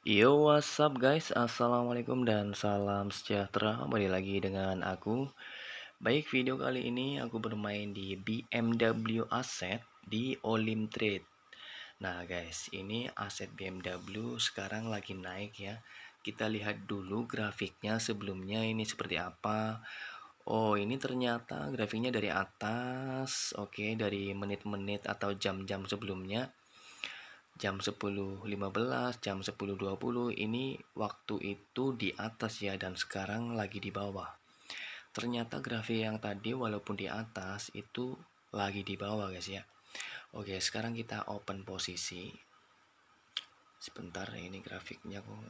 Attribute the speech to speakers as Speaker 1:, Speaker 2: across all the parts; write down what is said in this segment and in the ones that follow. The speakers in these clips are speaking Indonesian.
Speaker 1: Yo what's up guys Assalamualaikum dan salam sejahtera Kembali lagi dengan aku Baik video kali ini aku bermain di BMW Asset di Olim Trade Nah guys ini aset BMW sekarang lagi naik ya Kita lihat dulu grafiknya sebelumnya ini seperti apa Oh ini ternyata grafiknya dari atas Oke dari menit-menit atau jam-jam sebelumnya jam 10.15, jam 10.20 ini waktu itu di atas ya dan sekarang lagi di bawah. Ternyata grafik yang tadi walaupun di atas itu lagi di bawah guys ya. Oke, sekarang kita open posisi. Sebentar, ini grafiknya kok.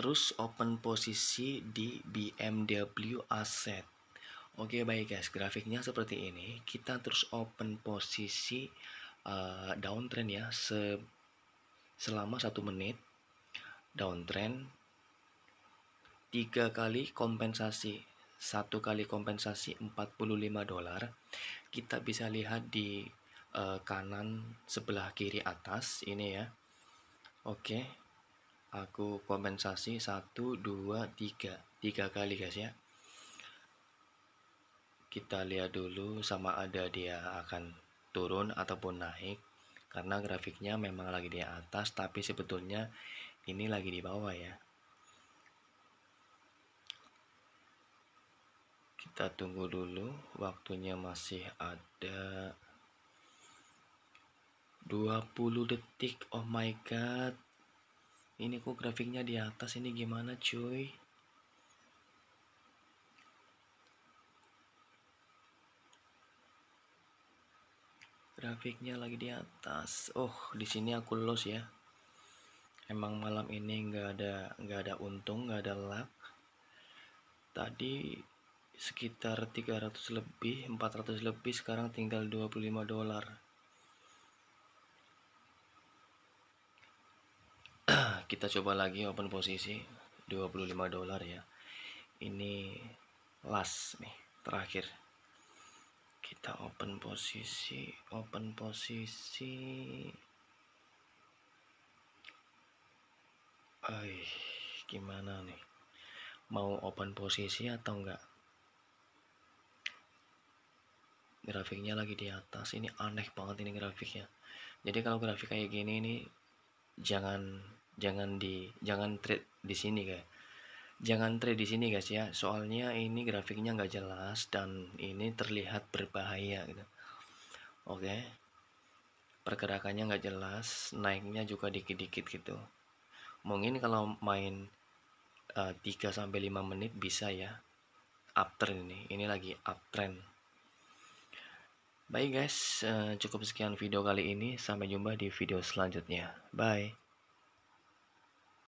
Speaker 1: Terus open posisi di BMW Asset. Oke baik guys, grafiknya seperti ini. Kita terus open posisi uh, downtrend ya se selama satu menit downtrend tiga kali kompensasi satu kali kompensasi 45 dolar kita bisa lihat di uh, kanan sebelah kiri atas ini ya oke aku kompensasi 1 2 3 tiga kali guys ya kita lihat dulu sama ada dia akan turun ataupun naik karena grafiknya memang lagi di atas tapi sebetulnya ini lagi di bawah ya kita tunggu dulu waktunya masih ada 20 detik oh my god ini kok grafiknya di atas ini gimana cuy grafiknya lagi di atas oh di sini aku los ya emang malam ini nggak ada nggak ada untung nggak ada luck tadi sekitar 300 lebih 400 lebih sekarang tinggal 25 dolar kita coba lagi open posisi 25 dolar ya ini last nih terakhir kita open posisi open posisi Ay, gimana nih mau open posisi atau enggak grafiknya lagi di atas ini aneh banget ini grafiknya jadi kalau grafik kayak gini ini jangan jangan di jangan trade di sini kayak Jangan trade di sini guys ya, soalnya ini grafiknya nggak jelas dan ini terlihat berbahaya gitu. Oke, pergerakannya nggak jelas, naiknya juga dikit-dikit gitu. Mungkin kalau main uh, 3 5 menit bisa ya. Uptrend ini, ini lagi uptrend. Baik guys, uh, cukup sekian video kali ini. Sampai jumpa di video selanjutnya. Bye.